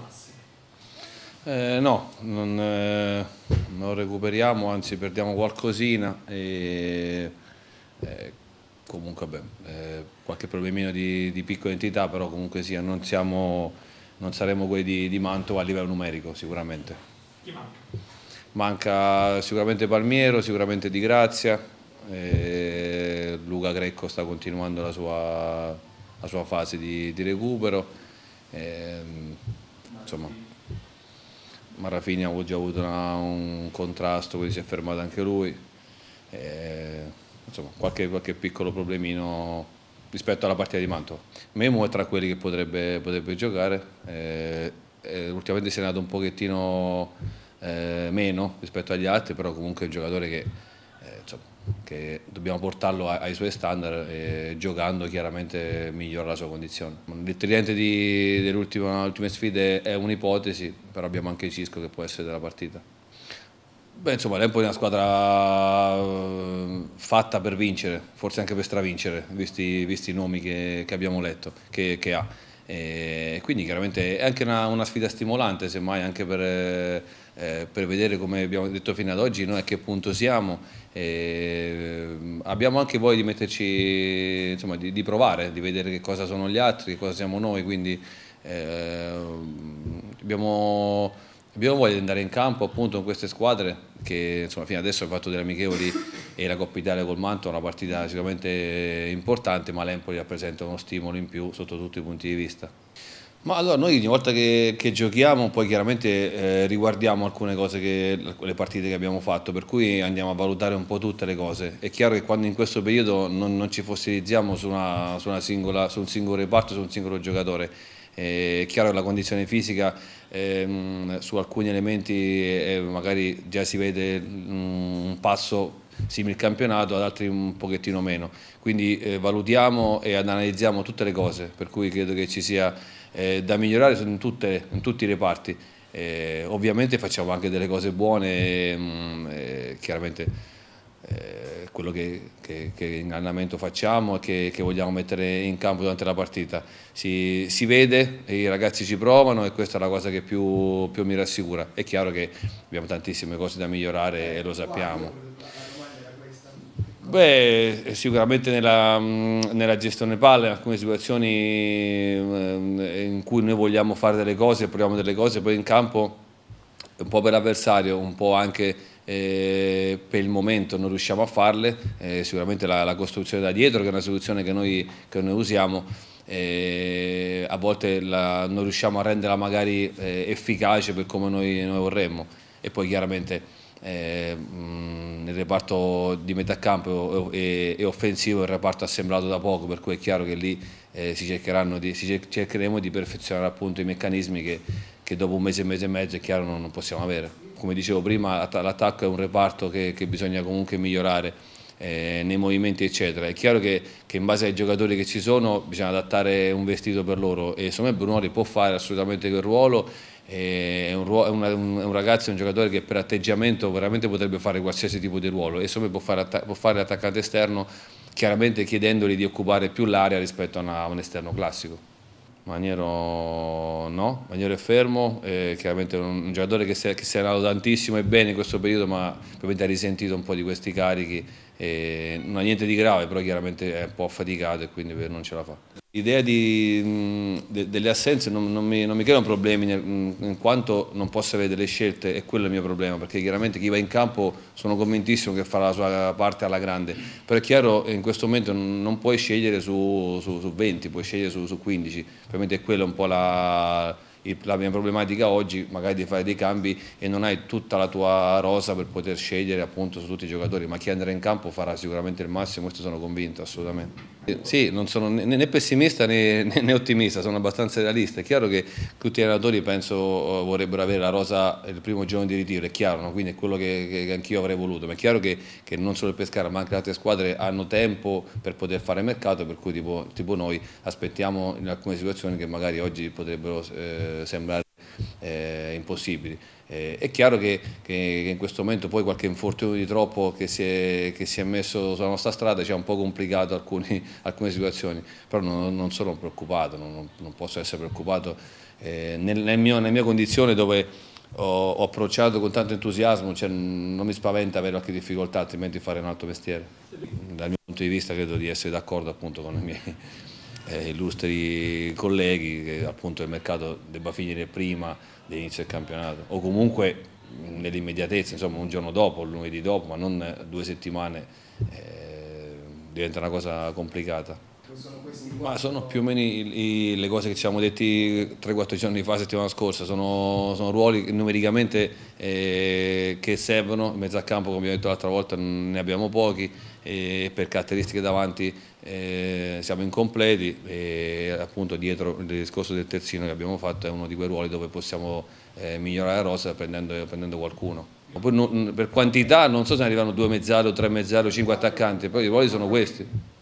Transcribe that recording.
massimo? Eh, no, non, eh, non, recuperiamo, anzi perdiamo qualcosina e eh, comunque beh, eh, qualche problemino di, di, piccola entità, però comunque sia, non, siamo, non saremo quelli di, di, Mantova a livello numerico sicuramente. Chi manca? Manca sicuramente Palmiero, sicuramente Di Grazia, eh, Luca Grecco sta continuando la sua, la sua fase di, di recupero. Ehm, insomma, Marrafini ha già avuto una, un contrasto, quindi si è fermato anche lui. E, insomma, qualche, qualche, piccolo problemino rispetto alla partita di Mantova. Memo è tra quelli che potrebbe, potrebbe giocare, eh, eh, ultimamente si è andato un pochettino eh, meno rispetto agli altri, però comunque è un giocatore che che dobbiamo portarlo ai suoi standard e eh, giocando chiaramente migliora la sua condizione. Il tridente delle ultime sfide è un'ipotesi, però abbiamo anche Cisco che può essere della partita. Beh, insomma, l'Empo è una squadra eh, fatta per vincere, forse anche per stravincere, visti, visti i nomi che, che, abbiamo letto, che, che ha. E eh, quindi chiaramente è anche una, una sfida stimolante, semmai anche per eh, per vedere come abbiamo detto fino ad oggi noi a che punto siamo. Eh, abbiamo anche voglia di metterci, insomma, di, di, provare, di vedere che cosa sono gli altri, che cosa siamo noi, quindi eh, abbiamo, abbiamo, voglia di andare in campo appunto con queste squadre che insomma, fino adesso hanno fatto delle amichevoli e la Coppa Italia col Manto è una partita sicuramente importante, ma l'Empoli rappresenta uno stimolo in più sotto tutti i punti di vista. Ma allora noi ogni volta che, che giochiamo poi chiaramente eh, riguardiamo alcune cose, che, le partite che abbiamo fatto, per cui andiamo a valutare un po' tutte le cose. È chiaro che quando in questo periodo non, non ci fossilizziamo su, una, su, una singola, su un singolo reparto, su un singolo giocatore. Eh, è chiaro che la condizione fisica ehm, su alcuni elementi eh, magari già si vede mm, un passo simil campionato, ad altri un pochettino meno. Quindi eh, valutiamo e analizziamo tutte le cose, per cui credo che ci sia eh, da migliorare in, tutte, in tutti i reparti. Eh, ovviamente facciamo anche delle cose buone, mh, mm, eh, chiaramente eh, quello che, che, che, in allenamento facciamo e che, che, vogliamo mettere in campo durante la partita. Si, si, vede, i ragazzi ci provano e questa è la cosa che più, più mi rassicura. È chiaro che abbiamo tantissime cose da migliorare e lo sappiamo. Beh, sicuramente nella, mm, nella, gestione palla, in alcune situazioni mm, in cui noi vogliamo fare delle cose, proviamo delle cose, poi in campo un po' per l'avversario, un po' anche eh, per il momento non riusciamo a farle, eh, sicuramente la, la, costruzione da dietro che è una soluzione che noi, che noi usiamo, eh, a volte la, non riusciamo a renderla magari efficace per come noi, noi vorremmo e poi chiaramente... Eh, mm, nel reparto di metà campo e, e offensivo il reparto assemblato da poco, per cui è chiaro che lì eh, si, di, si, cercheremo di perfezionare appunto i meccanismi che, che, dopo un mese, mese e mezzo è chiaro non, non possiamo avere. Come dicevo prima l'attacco è un reparto che, che bisogna comunque migliorare. Eh, nei movimenti eccetera. È chiaro che, che, in base ai giocatori che ci sono bisogna adattare un vestito per loro e secondo me Brunori può fare assolutamente quel ruolo eh, è un, è un, ragazzo, è un giocatore che per atteggiamento veramente potrebbe fare qualsiasi tipo di ruolo e insomma può fare, può fare l'attaccante esterno chiaramente chiedendogli di occupare più l'area rispetto a, una, a, un esterno classico. Maniero no, Maniero è fermo, eh, è chiaramente un, un giocatore che si, è, che si è andato tantissimo e bene in questo periodo ma ovviamente ha risentito un po' di questi carichi, e eh, non ha niente di grave però chiaramente è un po' affaticato e quindi non ce la fa. L'idea de, delle assenze non, non, mi, non mi creano problemi nel, in quanto non posso avere delle scelte è quello il mio problema perché chiaramente chi va in campo sono convintissimo che farà la sua parte alla grande però è chiaro che eh, in questo momento non puoi scegliere su, su, su 20 puoi scegliere su, su 15 ovviamente è quello un po' la la mia problematica oggi magari di fare dei cambi e non hai tutta la tua rosa per poter scegliere appunto su tutti i giocatori, ma chi andrà in campo farà sicuramente il massimo, questo sono convinto assolutamente. Eh, sì, non sono né, pessimista né, né, né, ottimista, sono abbastanza realista. È chiaro che tutti gli allenatori penso eh, vorrebbero avere la rosa il primo giorno di ritiro, è chiaro, no? quindi è quello che, che, che anch'io avrei voluto, ma è chiaro che, che, non solo il Pescara ma anche le altre squadre hanno tempo per poter fare mercato, per cui tipo, tipo noi aspettiamo in alcune situazioni che magari oggi potrebbero... Eh, eh, sembrare eh, impossibili. Eh, è chiaro che, che, in questo momento poi qualche infortunio di troppo che si è, che si è messo sulla nostra strada ci ha un po' complicato alcuni, alcune situazioni, però non, non sono preoccupato, non, non, posso essere preoccupato eh, nel, nel mio, nella mia condizione dove ho, ho approcciato con tanto entusiasmo, cioè non mi spaventa avere qualche difficoltà altrimenti fare un altro mestiere. Dal mio punto di vista credo di essere d'accordo appunto con i miei eh, illustri colleghi che appunto il mercato debba finire prima dell'inizio del campionato o comunque nell'immediatezza, insomma un giorno dopo, lunedì dopo, ma non due settimane, eh, diventa una cosa complicata. Sono Ma sono più o meno i, i, le cose che ci siamo detti 3-4 giorni fa, settimana scorsa, sono, sono ruoli numericamente eh, che servono, in mezzo a campo come abbiamo detto l'altra volta ne abbiamo pochi e per caratteristiche davanti eh, siamo incompleti e appunto dietro il discorso del terzino che abbiamo fatto è uno di quei ruoli dove possiamo eh, migliorare la rosa prendendo, prendendo qualcuno. per quantità non so se ne arrivano 2 mezzali o tre mezzali o cinque attaccanti, però i ruoli sono questi.